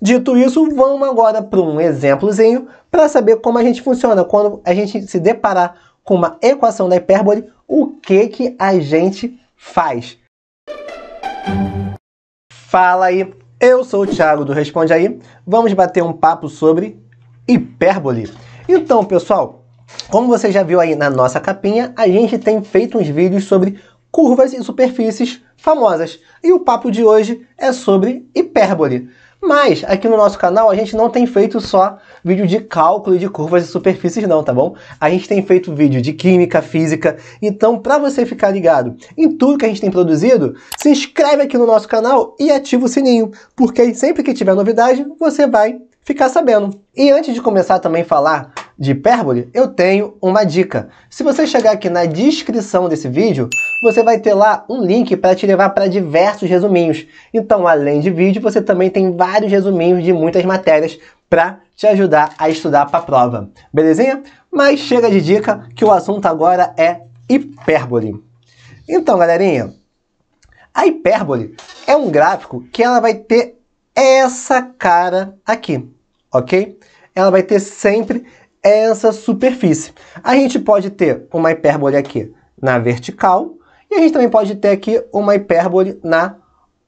Dito isso, vamos agora para um exemplozinho para saber como a gente funciona. Quando a gente se deparar com uma equação da hipérbole, o que, que a gente faz? Fala aí, eu sou o Thiago do Responde Aí. Vamos bater um papo sobre hipérbole. Então, pessoal, como você já viu aí na nossa capinha, a gente tem feito uns vídeos sobre curvas e superfícies famosas. E o papo de hoje é sobre hipérbole. Mas aqui no nosso canal a gente não tem feito só vídeo de cálculo de curvas e superfícies não, tá bom? A gente tem feito vídeo de química, física, então para você ficar ligado em tudo que a gente tem produzido, se inscreve aqui no nosso canal e ativa o sininho, porque sempre que tiver novidade você vai ficar sabendo. E antes de começar também a falar de hipérbole, eu tenho uma dica. Se você chegar aqui na descrição desse vídeo, você vai ter lá um link para te levar para diversos resuminhos. Então, além de vídeo, você também tem vários resuminhos de muitas matérias para te ajudar a estudar para a prova. Belezinha? Mas chega de dica que o assunto agora é hipérbole. Então, galerinha, a hipérbole é um gráfico que ela vai ter essa cara aqui, ok? Ela vai ter sempre é essa superfície. A gente pode ter uma hipérbole aqui na vertical e a gente também pode ter aqui uma hipérbole na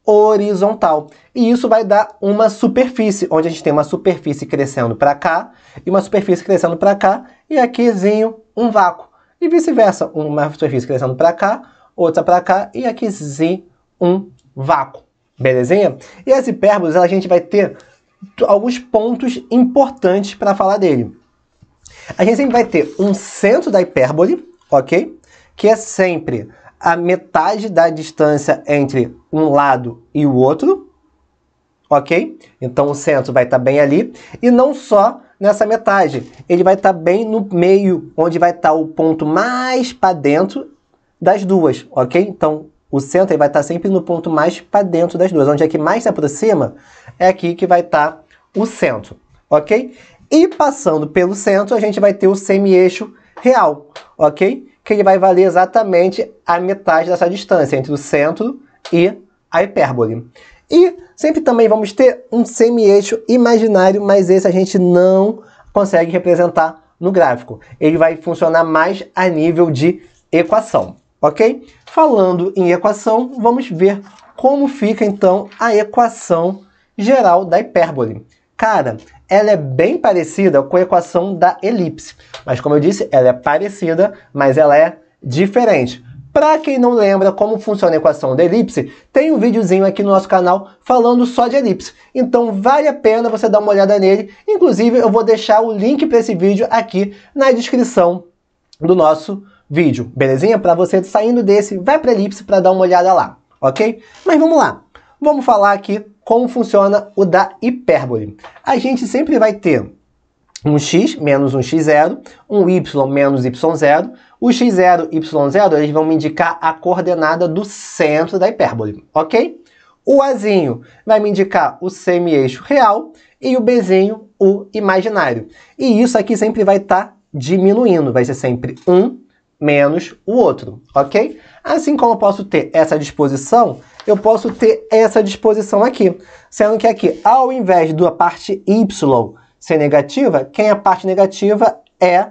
horizontal. E isso vai dar uma superfície, onde a gente tem uma superfície crescendo para cá e uma superfície crescendo para cá e aquizinho um vácuo. E vice-versa, uma superfície crescendo para cá, outra para cá e aquizinho um vácuo. Belezinha? E as hipérboles, a gente vai ter alguns pontos importantes para falar dele. A gente sempre vai ter um centro da hipérbole, ok? Que é sempre a metade da distância entre um lado e o outro, ok? Então o centro vai estar tá bem ali, e não só nessa metade, ele vai estar tá bem no meio, onde vai estar tá o ponto mais para dentro das duas, ok? Então o centro vai estar sempre no ponto mais para dentro das duas, onde é que mais se aproxima, é aqui que vai estar o centro, ok? E passando pelo centro, a gente vai ter o semi-eixo real, ok? Que ele vai valer exatamente a metade dessa distância entre o centro e a hipérbole. E sempre também vamos ter um semi-eixo imaginário, mas esse a gente não consegue representar no gráfico. Ele vai funcionar mais a nível de equação, ok? Falando em equação, vamos ver como fica então a equação geral da hipérbole. Cara, ela é bem parecida com a equação da elipse. Mas como eu disse, ela é parecida, mas ela é diferente. Para quem não lembra como funciona a equação da elipse, tem um videozinho aqui no nosso canal falando só de elipse. Então vale a pena você dar uma olhada nele. Inclusive, eu vou deixar o link para esse vídeo aqui na descrição do nosso vídeo, belezinha? Para você saindo desse, vai para elipse para dar uma olhada lá, ok? Mas vamos lá. Vamos falar aqui como funciona o da hipérbole. A gente sempre vai ter um x menos um x0, um y menos y0. O x0 e y0 eles vão me indicar a coordenada do centro da hipérbole, ok? O azinho vai me indicar o semi-eixo real e o bezinho o imaginário. E isso aqui sempre vai estar tá diminuindo, vai ser sempre um menos o outro, ok? Assim como eu posso ter essa disposição, eu posso ter essa disposição aqui. Sendo que aqui, ao invés da parte y ser negativa, quem é a parte negativa é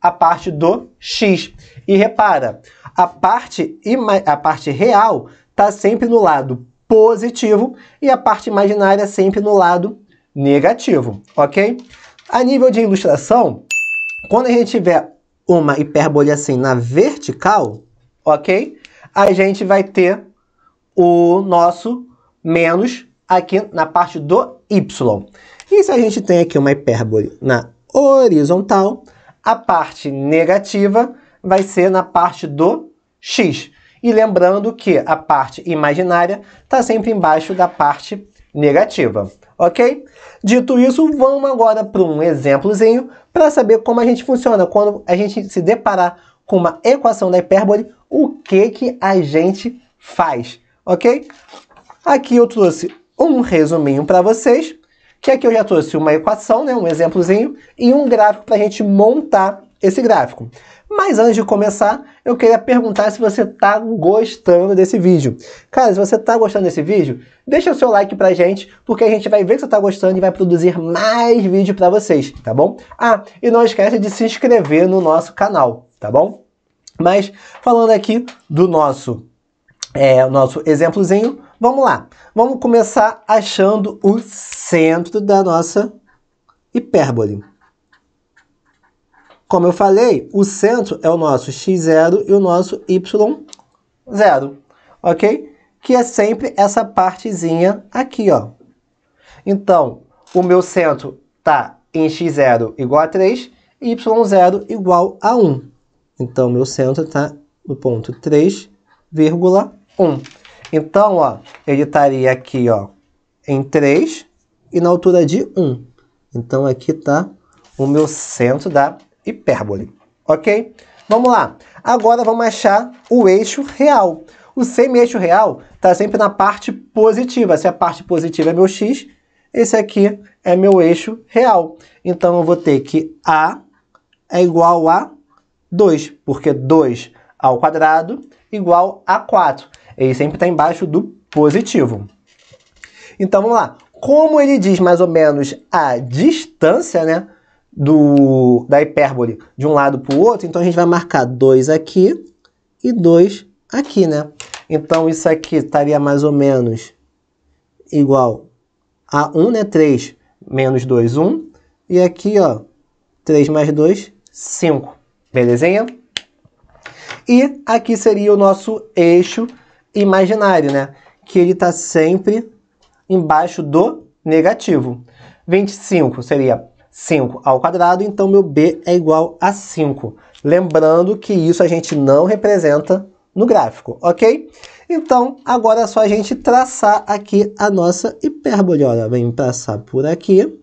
a parte do x. E repara, a parte, a parte real está sempre no lado positivo e a parte imaginária sempre no lado negativo, ok? A nível de ilustração, quando a gente tiver uma hipérbole assim na vertical, ok? A gente vai ter o nosso menos aqui na parte do y. E se a gente tem aqui uma hipérbole na horizontal, a parte negativa vai ser na parte do x. E lembrando que a parte imaginária está sempre embaixo da parte negativa, ok? Dito isso, vamos agora para um exemplozinho para saber como a gente funciona quando a gente se deparar com uma equação da hipérbole, o que, que a gente faz, ok? Aqui eu trouxe um resuminho para vocês, que aqui eu já trouxe uma equação, né, um exemplozinho, e um gráfico para a gente montar esse gráfico. Mas antes de começar, eu queria perguntar se você está gostando desse vídeo. Cara, se você está gostando desse vídeo, deixa o seu like a gente, porque a gente vai ver que você está gostando e vai produzir mais vídeo para vocês, tá bom? Ah, e não esquece de se inscrever no nosso canal tá bom? Mas falando aqui do nosso, é, nosso exemplozinho, vamos lá. Vamos começar achando o centro da nossa hipérbole. Como eu falei, o centro é o nosso x0 e o nosso y0, ok? Que é sempre essa partezinha aqui, ó. Então, o meu centro tá em x0 igual a 3 e y0 igual a 1. Então, meu centro está no ponto 3,1. Então, ó, ele estaria aqui ó, em 3 e na altura de 1. Então, aqui está o meu centro da hipérbole. Ok? Vamos lá. Agora, vamos achar o eixo real. O semi-eixo real está sempre na parte positiva. Se a parte positiva é meu x, esse aqui é meu eixo real. Então, eu vou ter que A é igual a 2, porque 2 ao quadrado igual a 4. Ele sempre está embaixo do positivo. Então vamos lá. Como ele diz mais ou menos a distância né, do, da hipérbole de um lado para o outro, então a gente vai marcar 2 aqui e 2 aqui, né? Então isso aqui estaria mais ou menos igual a 1, né? 3 menos 2, 1. E aqui, ó, 3 mais 2, 5. Belezinha? E aqui seria o nosso eixo imaginário, né? Que ele está sempre embaixo do negativo. 25 seria 5 ao quadrado, então meu B é igual a 5. Lembrando que isso a gente não representa no gráfico, ok? Então, agora é só a gente traçar aqui a nossa hipérbole. Olha, vem passar por aqui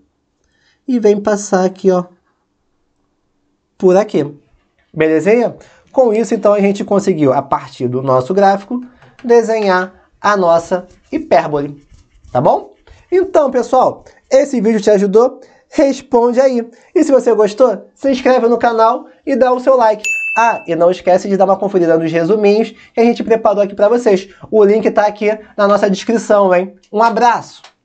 e vem passar aqui, ó, por aqui. Belezinha? Com isso, então, a gente conseguiu, a partir do nosso gráfico, desenhar a nossa hipérbole, tá bom? Então, pessoal, esse vídeo te ajudou? Responde aí. E se você gostou, se inscreve no canal e dá o seu like. Ah, e não esquece de dar uma conferida nos resuminhos que a gente preparou aqui para vocês. O link está aqui na nossa descrição, hein? Um abraço!